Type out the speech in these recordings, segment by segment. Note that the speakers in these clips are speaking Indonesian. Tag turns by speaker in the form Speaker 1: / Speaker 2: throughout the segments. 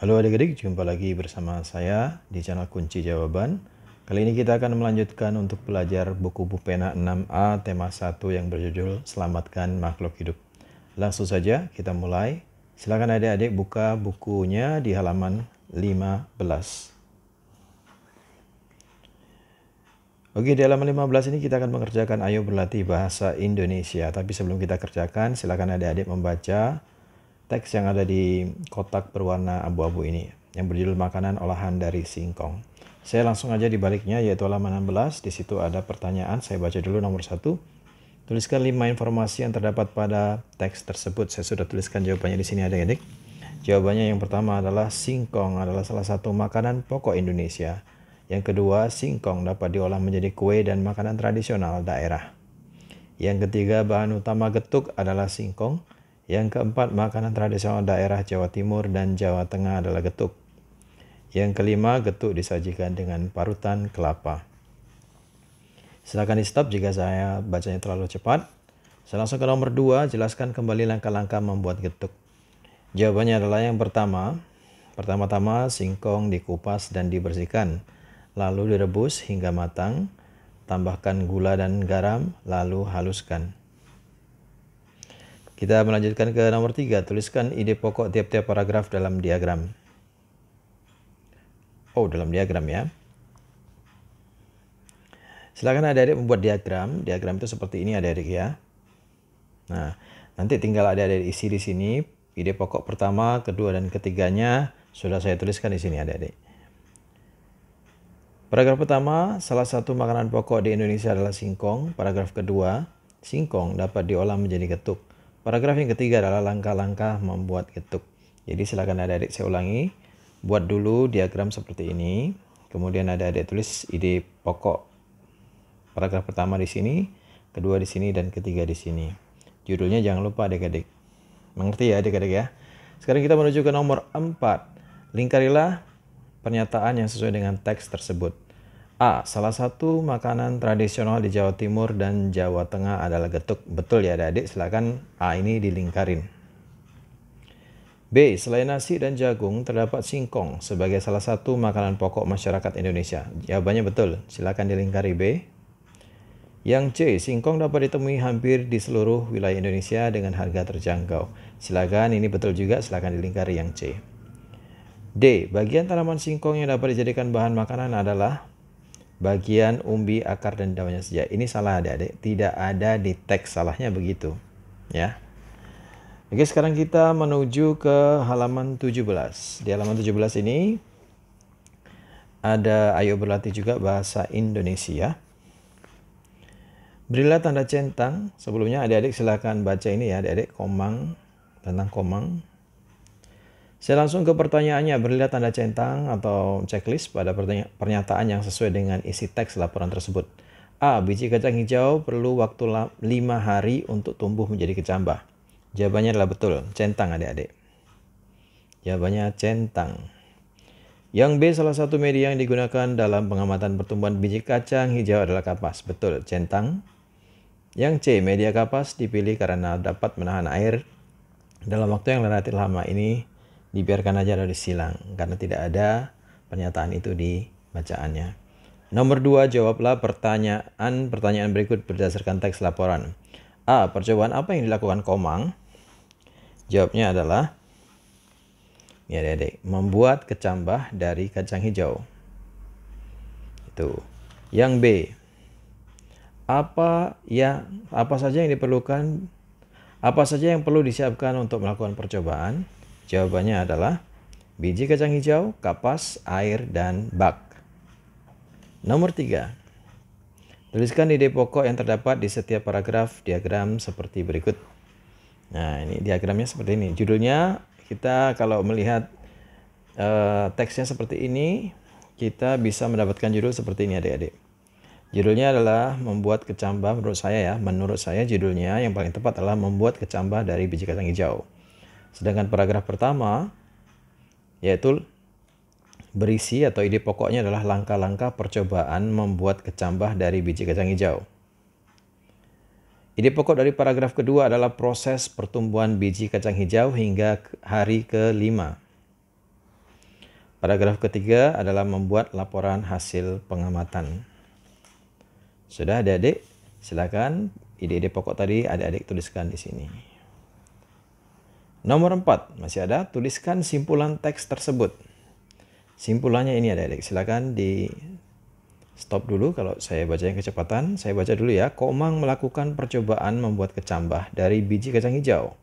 Speaker 1: Halo adik-adik, jumpa lagi bersama saya di channel Kunci Jawaban. Kali ini kita akan melanjutkan untuk belajar buku Bupena 6A tema 1 yang berjudul Selamatkan Makhluk Hidup. Langsung saja kita mulai. Silakan adik-adik buka bukunya di halaman 15. Oke, di halaman 15 ini kita akan mengerjakan ayo berlatih bahasa Indonesia. Tapi sebelum kita kerjakan, silakan adik-adik membaca teks yang ada di kotak berwarna abu-abu ini yang berjudul makanan olahan dari singkong. Saya langsung aja di baliknya yaitu halaman 16. Di situ ada pertanyaan, saya baca dulu nomor satu. Tuliskan 5 informasi yang terdapat pada teks tersebut. Saya sudah tuliskan jawabannya di sini ada Adik-adik. Jawabannya yang pertama adalah singkong adalah salah satu makanan pokok Indonesia. Yang kedua, singkong dapat diolah menjadi kue dan makanan tradisional daerah. Yang ketiga, bahan utama getuk adalah singkong. Yang keempat, makanan tradisional daerah Jawa Timur dan Jawa Tengah adalah getuk. Yang kelima, getuk disajikan dengan parutan kelapa. Silakan di stop jika saya bacanya terlalu cepat. Saya langsung ke nomor dua, jelaskan kembali langkah-langkah membuat getuk. Jawabannya adalah yang pertama, pertama-tama singkong dikupas dan dibersihkan, lalu direbus hingga matang, tambahkan gula dan garam, lalu haluskan. Kita melanjutkan ke nomor 3, tuliskan ide pokok tiap-tiap paragraf dalam diagram. Oh, dalam diagram ya. Silakan adik-adik membuat diagram. Diagram itu seperti ini adik-adik ya. Nah, nanti tinggal adik-adik isi di sini. Ide pokok pertama, kedua, dan ketiganya sudah saya tuliskan di sini adik-adik. Paragraf pertama, salah satu makanan pokok di Indonesia adalah singkong. Paragraf kedua, singkong dapat diolah menjadi getuk. Paragraf yang ketiga adalah langkah-langkah membuat getuk. Jadi silakan adik-adik saya ulangi. Buat dulu diagram seperti ini. Kemudian adik-adik tulis ide pokok. Paragraf pertama di sini, kedua di sini, dan ketiga di sini. Judulnya jangan lupa adik-adik. Mengerti ya adik-adik ya? Sekarang kita menuju ke nomor 4. Lingkarilah pernyataan yang sesuai dengan teks tersebut. A. Salah satu makanan tradisional di Jawa Timur dan Jawa Tengah adalah getuk. Betul ya adik-adik, silakan A ini dilingkarin. B. Selain nasi dan jagung, terdapat singkong sebagai salah satu makanan pokok masyarakat Indonesia. Jawabannya betul, silakan dilingkari B. Yang C, singkong dapat ditemui hampir di seluruh wilayah Indonesia dengan harga terjangkau. Silakan, ini betul juga, silakan dilingkari yang C. D. Bagian tanaman singkong yang dapat dijadikan bahan makanan adalah bagian umbi akar dan daunnya saja. Ini salah adik-adik, tidak ada di teks salahnya begitu, ya. Oke, sekarang kita menuju ke halaman 17. Di halaman 17 ini ada ayo berlatih juga bahasa Indonesia. Berilah tanda centang. Sebelumnya adik-adik silahkan baca ini ya adik-adik komang tentang komang saya langsung ke pertanyaannya, berilah tanda centang atau checklist pada pernyataan yang sesuai dengan isi teks laporan tersebut. A. Biji kacang hijau perlu waktu 5 hari untuk tumbuh menjadi kecambah. Jawabannya adalah betul, centang adik-adik. Jawabannya centang. Yang B, salah satu media yang digunakan dalam pengamatan pertumbuhan biji kacang hijau adalah kapas. Betul, centang. Yang C, media kapas dipilih karena dapat menahan air dalam waktu yang relatif lama ini dibiarkan aja dari silang karena tidak ada pernyataan itu di bacaannya. Nomor dua, jawablah pertanyaan-pertanyaan berikut berdasarkan teks laporan. A. Percobaan apa yang dilakukan Komang? Jawabnya adalah ya adik-adik, ya, ya, membuat kecambah dari kacang hijau. Itu. Yang B. Apa ya apa saja yang diperlukan? Apa saja yang perlu disiapkan untuk melakukan percobaan? Jawabannya adalah biji kacang hijau, kapas, air, dan bak. Nomor 3. Tuliskan ide pokok yang terdapat di setiap paragraf diagram seperti berikut. Nah, ini diagramnya seperti ini. Judulnya kita kalau melihat eh, teksnya seperti ini, kita bisa mendapatkan judul seperti ini adik-adik. Judulnya adalah membuat kecambah menurut saya ya. Menurut saya judulnya yang paling tepat adalah membuat kecambah dari biji kacang hijau. Sedangkan paragraf pertama yaitu berisi atau ide pokoknya adalah langkah-langkah percobaan membuat kecambah dari biji kacang hijau. Ide pokok dari paragraf kedua adalah proses pertumbuhan biji kacang hijau hingga hari kelima. Paragraf ketiga adalah membuat laporan hasil pengamatan. Sudah adik-adik, silakan ide-ide pokok tadi adik-adik tuliskan di sini. Nomor 4, masih ada, tuliskan simpulan teks tersebut. Simpulannya ini ada, adik silakan di stop dulu kalau saya baca yang kecepatan. Saya baca dulu ya. Komang melakukan percobaan membuat kecambah dari biji kacang hijau.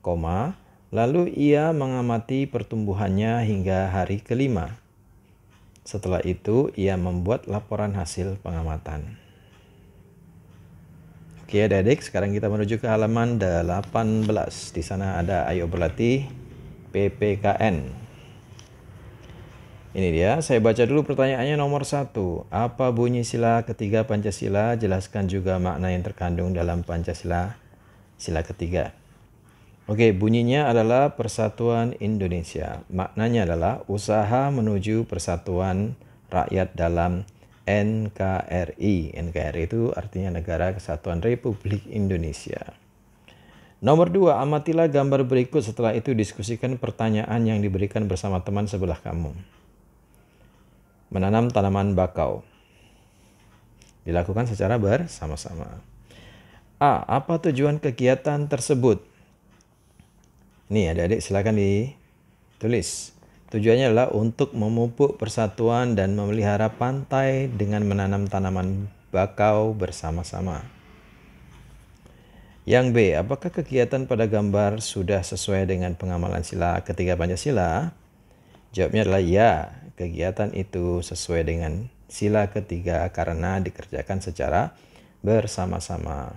Speaker 1: Koma, lalu ia mengamati pertumbuhannya hingga hari kelima. Setelah itu, ia membuat laporan hasil pengamatan. Oke adik-adik, sekarang kita menuju ke halaman 18. Di sana ada ayo berlatih PPKN. Ini dia, saya baca dulu pertanyaannya nomor satu. Apa bunyi sila ketiga Pancasila? Jelaskan juga makna yang terkandung dalam Pancasila sila ketiga. Oke, bunyinya adalah Persatuan Indonesia. Maknanya adalah usaha menuju persatuan rakyat dalam NKRI. NKRI itu artinya Negara Kesatuan Republik Indonesia. Nomor dua, amatilah gambar berikut setelah itu diskusikan pertanyaan yang diberikan bersama teman sebelah kamu. Menanam tanaman bakau. Dilakukan secara bersama-sama. A. Apa tujuan kegiatan tersebut? Ini adik-adik silakan ditulis. Tujuannya adalah untuk memupuk persatuan dan memelihara pantai dengan menanam tanaman bakau bersama-sama. Yang B, apakah kegiatan pada gambar sudah sesuai dengan pengamalan sila ketiga Pancasila? Jawabnya adalah ya, kegiatan itu sesuai dengan sila ketiga karena dikerjakan secara bersama-sama.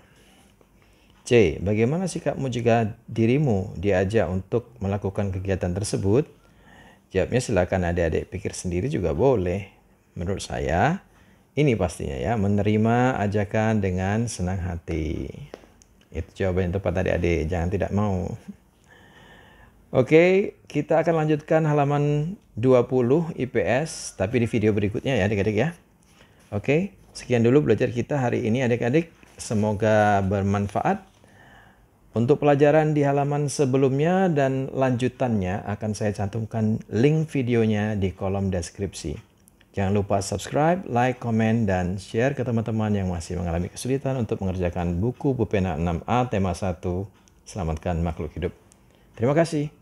Speaker 1: C. Bagaimana sikapmu jika dirimu diajak untuk melakukan kegiatan tersebut? Jawabnya silakan adik-adik pikir sendiri juga boleh. Menurut saya, ini pastinya ya, menerima ajakan dengan senang hati. Itu jawaban yang tepat adik-adik, jangan tidak mau. Oke, kita akan lanjutkan halaman 20 IPS, tapi di video berikutnya ya adik-adik ya. Oke, sekian dulu belajar kita hari ini adik-adik. Semoga bermanfaat. Untuk pelajaran di halaman sebelumnya dan lanjutannya akan saya cantumkan link videonya di kolom deskripsi. Jangan lupa subscribe, like, komen, dan share ke teman-teman yang masih mengalami kesulitan untuk mengerjakan buku Bupena 6A tema 1 Selamatkan Makhluk Hidup. Terima kasih.